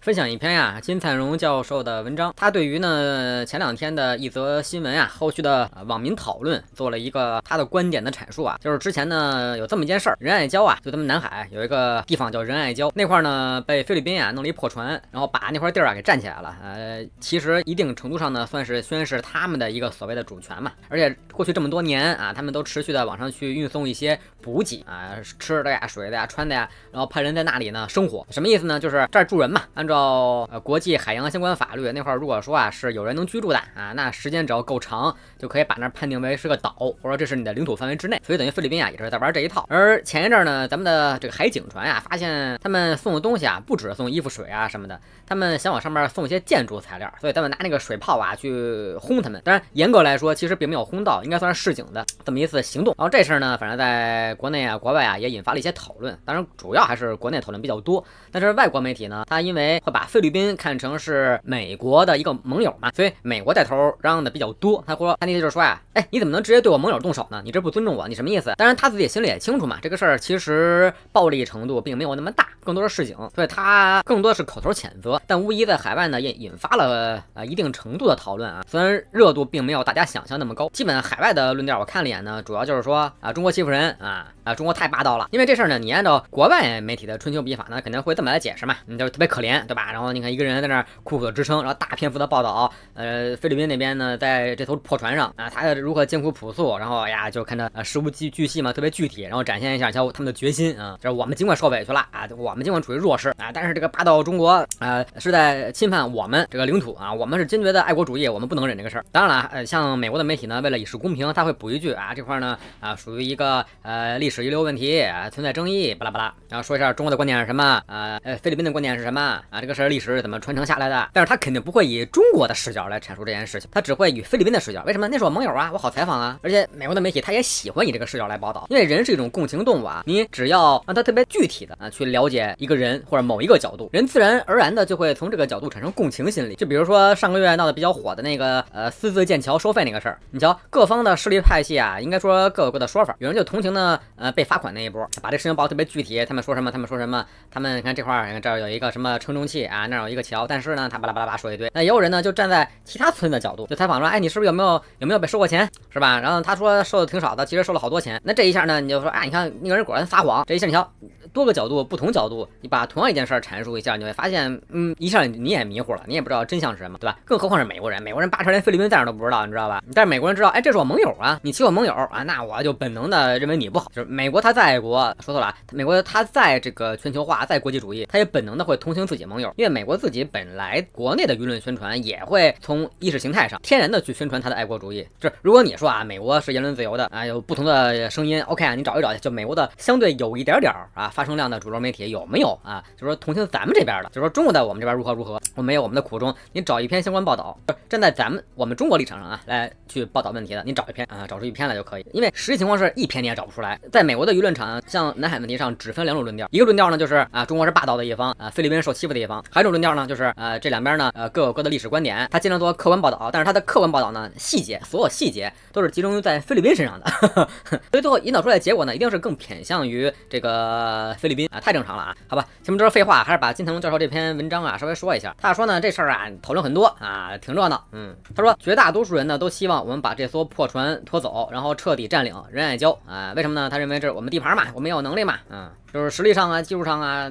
分享一篇呀，金灿荣教授的文章，他对于呢前两天的一则新闻啊，后续的网民讨论做了一个他的观点的阐述啊，就是之前呢有这么一件事儿，仁爱礁啊，就咱们南海有一个地方叫仁爱礁，那块呢被菲律宾啊弄了一破船，然后把那块地儿啊给占起来了，呃，其实一定程度上呢算是宣示他们的一个所谓的主权嘛，而且过去这么多年啊，他们都持续的往上去运送一些补给啊，吃的呀、水的呀、穿的呀，然后派人在那里呢生活，什么意思呢？就是这儿住人嘛，按。照呃国际海洋相关法律，那块儿如果说啊是有人能居住的啊，那时间只要够长，就可以把那判定为是个岛，或者说这是你的领土范围之内。所以等于菲律宾啊也是在玩这一套。而前一阵儿呢，咱们的这个海警船呀，发现他们送的东西啊，不只是送衣服、水啊什么的，他们想往上面送一些建筑材料，所以咱们拿那个水炮啊去轰他们。当然，严格来说，其实并没有轰到，应该算是示警的这么一次行动。然后这事儿呢，反正在国内啊、国外啊也引发了一些讨论，当然主要还是国内讨论比较多。但是外国媒体呢，它因为会把菲律宾看成是美国的一个盟友嘛？所以美国带头嚷的比较多。他会说，他意思就是说呀，哎，你怎么能直接对我盟友动手呢？你这不尊重我，你什么意思？当然，他自己心里也清楚嘛。这个事儿其实暴力程度并没有那么大，更多是示警。所以他更多的是口头谴责，但无疑在海外呢也引发了呃一定程度的讨论啊。虽然热度并没有大家想象那么高，基本海外的论调我看了一眼呢，主要就是说啊，中国欺负人啊啊，中国太霸道了。因为这事儿呢，你按照国外媒体的春秋笔法呢，肯定会这么来解释嘛，你就特别可怜。对吧？然后你看一个人在那儿苦苦支撑，然后大篇幅的报道，呃，菲律宾那边呢，在这艘破船上啊，他如何艰苦朴素，然后呀，就看着啊，事无巨巨细嘛，特别具体，然后展现一下像他们的决心啊，就是我们尽管受委屈了啊，我们尽管处于弱势啊，但是这个霸道中国啊，是在侵犯我们这个领土啊，我们是坚决的爱国主义，我们不能忍这个事儿。当然了，呃，像美国的媒体呢，为了以示公平，他会补一句啊，这块呢啊，属于一个呃历史遗留问题，存在争议，巴拉巴拉，然后说一下中国的观点是什么啊，呃，菲律宾的观点是什么啊？这个事儿历史怎么传承下来的？但是他肯定不会以中国的视角来阐述这件事情，他只会以菲律宾的视角。为什么？那是我盟友啊，我好采访啊。而且美国的媒体他也喜欢以这个视角来报道，因为人是一种共情动物啊。你只要让他特别具体的啊去了解一个人或者某一个角度，人自然而然的就会从这个角度产生共情心理。就比如说上个月闹得比较火的那个呃私自建桥收费那个事儿，你瞧各方的势力派系啊，应该说各有各的说法。有人就同情呢呃被罚款那一波，把这事情报特别具体。他们说什么？他们说什么？他们看这块儿，这儿有一个什么城中。气啊，那有一个桥，但是呢，他巴拉巴拉说一堆。那也有人呢，就站在其他村的角度，就采访说，哎，你是不是有没有有没有被收过钱，是吧？然后他说收的挺少的，其实收了好多钱。那这一下呢，你就说，唉，你看那个人果然撒谎。这一下你瞧。多个角度，不同角度，你把同样一件事阐述一下，你会发现，嗯，一下你也迷糊了，你也不知道真相是什么，对吧？更何况是美国人，美国人八成连菲律宾在哪都不知道，你知道吧？但是美国人知道，哎，这是我盟友啊，你欺我盟友啊，那我就本能的认为你不好。就是美国他在国说错了，美国他在这个全球化、在国际主义，他也本能的会同情自己盟友，因为美国自己本来国内的舆论宣传也会从意识形态上天然的去宣传他的爱国主义。就是如果你说啊，美国是言论自由的啊，有不同的声音，OK 啊，你找一找，就美国的相对有一点点儿啊。发声量的主流媒体有没有啊？就是说，同情咱们这边的，就是说，中国在我们这边如何如何，我没有我们的苦衷。你找一篇相关报道，站在咱们我们中国立场上啊，来去报道问题的，你找一篇啊，找出一篇来就可以。因为实际情况是一篇你也找不出来。在美国的舆论场，像南海问题上，只分两种论调，一个论调呢就是啊，中国是霸道的一方，啊，菲律宾受欺负的一方；还有一种论调呢，就是呃，这两边呢呃各有各的历史观点。他尽量做客观报道，但是他的客观报道呢，细节所有细节都是集中在菲律宾身上的，所以最后引导出来的结果呢，一定是更偏向于这个。菲律宾啊，太正常了啊！好吧，前面不是废话，还是把金腾龙教授这篇文章啊稍微说一下。他说呢，这事儿啊讨论很多啊，挺热闹。嗯，他说绝大多数人呢都希望我们把这艘破船拖走，然后彻底占领仁爱礁啊？为什么呢？他认为这是我们地盘嘛，我们有能力嘛，嗯，就是实力上啊、技术上啊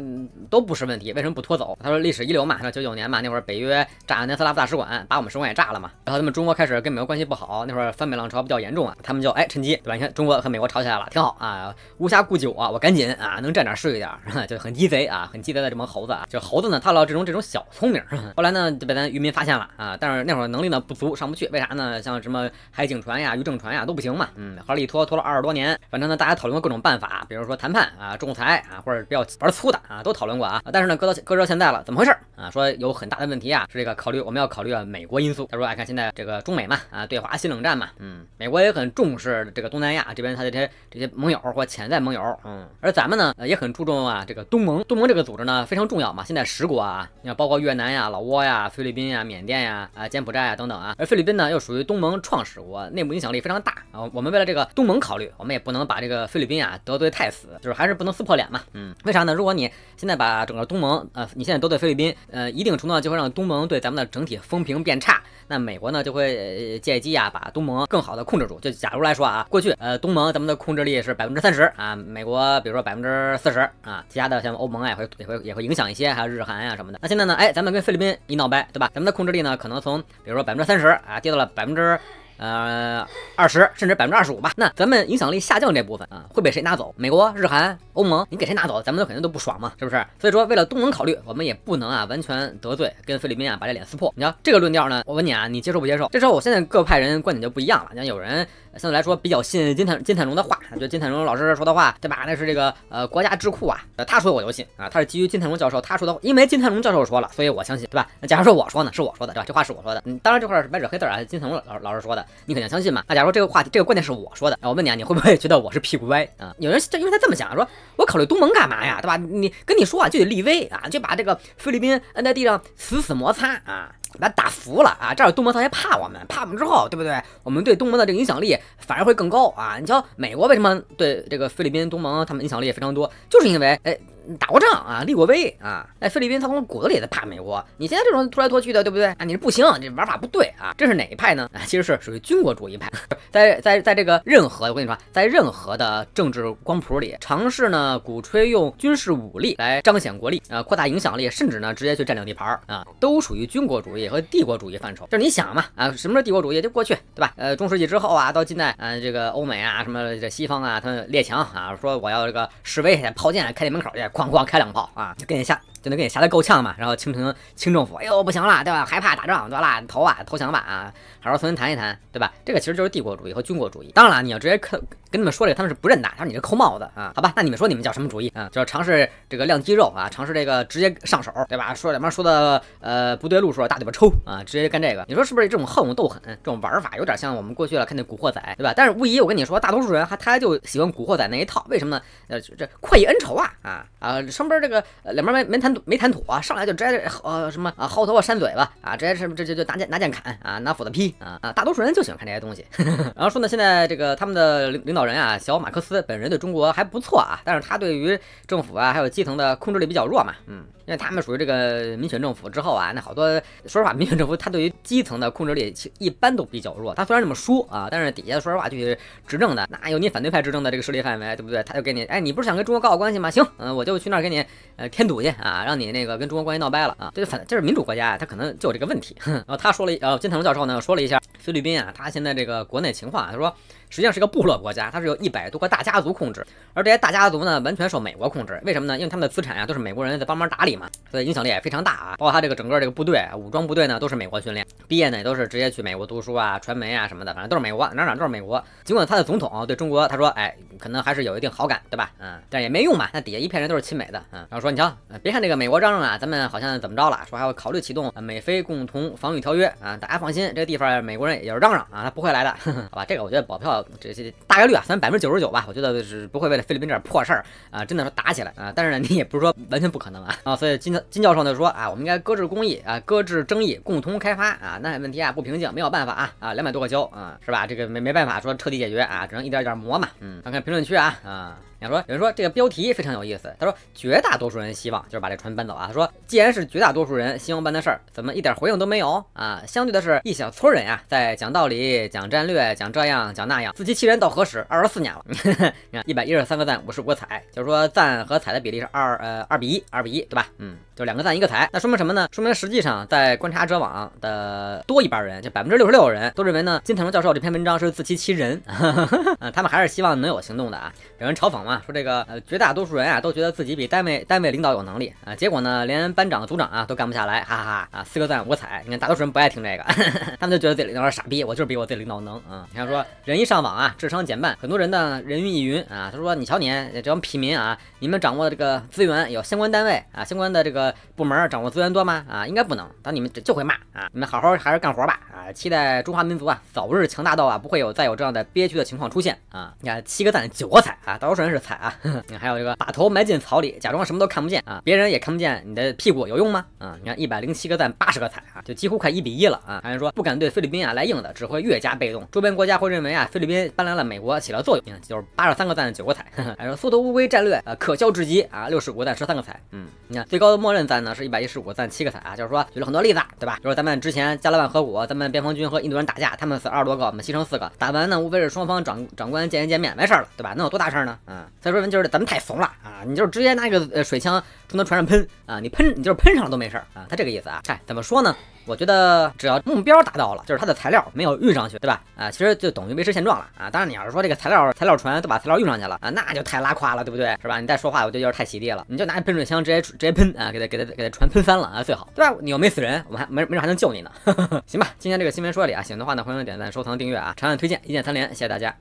都不是问题，为什么不拖走？他说历史一流嘛，那九九年嘛，那会儿北约炸南斯拉夫大使馆，把我们使馆也炸了嘛。然后他们中国开始跟美国关系不好，那会儿反美浪潮比较严重啊，他们就哎趁机对吧？你看中国和美国吵起来了，挺好啊，无暇顾久啊，我赶紧啊能占领。是有点，就很鸡贼啊，很鸡贼的这帮猴子啊，就猴子呢，他老这种这种小聪明。后来呢，就被咱渔民发现了啊，但是那会儿能力呢不足，上不去，为啥呢？像什么海警船呀、渔政船呀都不行嘛。嗯，好里拖拖了二十多年，反正呢，大家讨论过各种办法，比如说谈判啊、仲裁啊，或者比较玩粗的啊，都讨论过啊。但是呢，搁到搁到现在了，怎么回事儿啊？说有很大的问题啊，是这个考虑我们要考虑啊美国因素。他说哎，看现在这个中美嘛啊，对华新冷战嘛，嗯，美国也很重视这个东南亚这边他的这些盟友或潜在盟友，嗯，而咱们呢也。很注重啊，这个东盟，东盟这个组织呢非常重要嘛。现在十国啊，你看包括越南呀、老挝呀、菲律宾呀、缅甸呀、啊、柬埔寨啊等等啊。而菲律宾呢又属于东盟创始国，内部影响力非常大啊。我们为了这个东盟考虑，我们也不能把这个菲律宾啊得罪太死，就是还是不能撕破脸嘛。嗯，为啥呢？如果你现在把整个东盟，呃，你现在得罪菲律宾，呃，一定程度就会让东盟对咱们的整体风评变差，那美国呢就会借机啊把东盟更好的控制住。就假如来说啊，过去呃东盟咱们的控制力是百分之三十啊，美国比如说百分之。确实啊，其他的像欧盟啊，也会也会也会影响一些，还有日韩呀什么的。那现在呢，哎，咱们跟菲律宾一闹掰，对吧？咱们的控制力呢，可能从比如说百分之三十啊，跌到了百分之呃二十，甚至百分之二十五吧。那咱们影响力下降这部分啊，会被谁拿走？美国、日韩、欧盟，你给谁拿走，咱们都肯定都不爽嘛，是不是？所以说，为了东盟考虑，我们也不能啊完全得罪跟菲律宾啊把这脸撕破。你看这个论调呢，我问你啊，你接受不接受？这时候我现在各派人观点就不一样了，你像有人。相对来说比较信金坦金坦荣的话，就金坦荣老师说的话，对吧？那是这个呃国家智库啊，他说我就信啊，他是基于金坦荣教授他说的，因为金坦荣教授说了，所以我相信，对吧？那假如说我说呢，是我说的，对吧？这话是我说的，嗯，当然这块是白纸黑字啊，金坦荣老老师说的，你肯定相信嘛。那假如这个话题这个观点是我说的，我问你啊，你会不会觉得我是屁股歪啊？有人就因为他这么想，说我考虑东盟干嘛呀，对吧？你跟你说啊，就得立威啊，就把这个菲律宾摁在地上死死摩擦啊。把打服了啊！这有东盟他还怕我们，怕我们之后，对不对？我们对东盟的这个影响力反而会更高啊！你瞧，美国为什么对这个菲律宾、东盟他们影响力也非常多，就是因为哎。打过仗啊，立过威啊！在菲律宾他从骨子里的怕美国。你现在这种拖来拖去的，对不对？啊，你这不行，这玩法不对啊！这是哪一派呢？啊，其实是属于军国主义派。在在在这个任何，我跟你说，在任何的政治光谱里，尝试呢鼓吹用军事武力来彰显国力，啊，扩大影响力，甚至呢直接去占领地盘啊，都属于军国主义和帝国主义范畴。就是你想嘛啊，什么是帝国主义？就过去，对吧？呃，中世纪之后啊，到近代，呃，这个欧美啊，什么这西方啊，他们列强啊，说我要这个示威，炮舰开进门口去。哐哐开两炮啊，就给你吓，就能给你吓得够呛嘛。然后清廷、清政府，哎呦不行了，对吧？害怕打仗，对吧？投吧，投降吧，啊，好好重新谈一谈，对吧？这个其实就是帝国主义和军国主义。当然了，你要直接看。跟你们说这个，他们是不认的。他说你这扣帽子啊，好吧，那你们说你们叫什么主意啊？就是尝试这个亮肌肉啊，尝试这个直接上手，对吧？说两边说的呃不对路数，大嘴巴抽啊，直接干这个。你说是不是这种横勇斗狠这种玩法，有点像我们过去了看那古惑仔，对吧？但是无疑我跟你说，大多数人还他就喜欢古惑仔那一套。为什么？呢？呃，这快意恩仇啊啊啊！上边这个两边没没谈没谈妥啊，上来就直接呃什么啊薅头发扇嘴巴啊，直接是这就拿剑拿剑砍啊，拿斧子劈啊啊！大多数人就喜欢看这些东西。然后说呢，现在这个他们的领领导。导人啊，小马克思本人对中国还不错啊，但是他对于政府啊还有基层的控制力比较弱嘛，嗯，因为他们属于这个民选政府之后啊，那好多说实话，民选政府他对于基层的控制力一般都比较弱。他虽然这么说啊，但是底下说实话去执政的，那有你反对派执政的这个势力范围，对不对？他就给你，哎，你不是想跟中国搞好关系吗？行，嗯，我就去那儿给你呃添堵去啊，让你那个跟中国关系闹掰了啊。这就反这是民主国家，他可能就有这个问题。然后他说了，呃，金腾教授呢说了一下菲律宾啊，他现在这个国内情况，他说。实际上是个部落国家，它是由一百多个大家族控制，而这些大家族呢，完全受美国控制。为什么呢？因为他们的资产啊，都是美国人在帮忙打理嘛，所以影响力也非常大啊。包括他这个整个这个部队、武装部队呢，都是美国训练，毕业呢也都是直接去美国读书啊、传媒啊什么的，反正都是美国，哪哪都是美国。尽管他的总统对中国，他说，哎，可能还是有一定好感，对吧？嗯，但也没用嘛，那底下一片人都是亲美的，嗯。然后说，你瞧，别看这个美国嚷嚷啊，咱们好像怎么着了？说还要考虑启动美菲共同防御条约啊？大家放心，这地方美国人也就是嚷嚷啊，他不会来的，好吧？这个我觉得保票。这些大概率啊，算百分之九十九吧，我觉得是不会为了菲律宾这点破事儿啊，真的说打起来啊。但是呢，你也不是说完全不可能啊啊。所以金金教授呢说啊，我们应该搁置公义啊，搁置争议，共同开发啊。那问题啊不平静，没有办法啊啊，两百多个礁啊，是吧？这个没没办法说彻底解决啊，只能一点一点磨嘛。嗯，看看评论区啊啊，要说有人说这个标题非常有意思，他说绝大多数人希望就是把这船搬走啊。他说既然是绝大多数人希望搬的事儿，怎么一点回应都没有啊？相对的是一小撮人啊，在讲道理、讲战略、讲这样讲那样。自欺欺人到何时？二十四年了。你看一百一十三个赞，五十五个彩，就是说赞和彩的比例是二呃二比一，二比一对吧？嗯，就两个赞一个彩，那说明什么呢？说明实际上在观察者网的多一半人，就百分之六十六人都认为呢，金腾教授这篇文章是自欺欺人。嗯，他们还是希望能有行动的啊。有人嘲讽嘛，说这个呃绝大多数人啊都觉得自己比单位单位领导有能力啊，结果呢连班长组长啊都干不下来，哈哈啊四个赞五个彩，你看大多数人不爱听这个，他们就觉得自己领导傻逼，我就是比我自己领导能啊。你看说人一上。网啊，智商减半，很多人呢人云亦云啊。他说：“你瞧你这帮平民啊，你们掌握的这个资源有相关单位啊、相关的这个部门掌握资源多吗？啊，应该不能。但你们就会骂啊，你们好好还是干活吧啊。期待中华民族啊早日强大到啊不会有再有这样的憋屈的情况出现啊。你看七个赞九个踩啊，大多数人是踩啊。你还有一个把头埋进草里假装什么都看不见啊，别人也看不见你的屁股有用吗？啊，你看一百零七个赞八十个踩啊，就几乎快一比一了啊。还是说不敢对菲律宾啊来硬的，只会越加被动，周边国家会认为啊菲律宾。”因为搬来了美国起了作用，就是八十三个赞九个彩，还说缩头乌龟战略啊，可笑至极啊！六十五赞十三个彩，嗯，你看最高的默认赞呢是一百一十五赞七个彩啊，就是说举了很多例子，对吧？就是咱们之前加勒万河谷，咱们边防军和印度人打架，他们死二十多个，我们牺牲四个，打完呢无非是双方长长官见一见面完事儿了，对吧？能有多大事儿呢？嗯，再说就是咱们太怂了啊！你就是直接拿一个水枪冲他船上喷啊，你喷你就是喷上了都没事儿啊，他这个意思啊，哎，怎么说呢？我觉得只要目标达到了，就是他的材料没有运上去，对吧？啊，其实就等于维持现状了啊。当然，你要是说这个材料材料船都把材料运上去了啊，那就太拉垮了，对不对？是吧？你再说话我就有点太犀利了，你就拿喷水枪直接直接喷啊，给他给他给他船喷翻了啊，最好，对吧？你又没死人，我们还没没准还能救你呢。行吧，今天这个新闻说里啊，喜欢的话呢，欢迎点赞、收藏、订阅啊，长按推荐、一键三连，谢谢大家。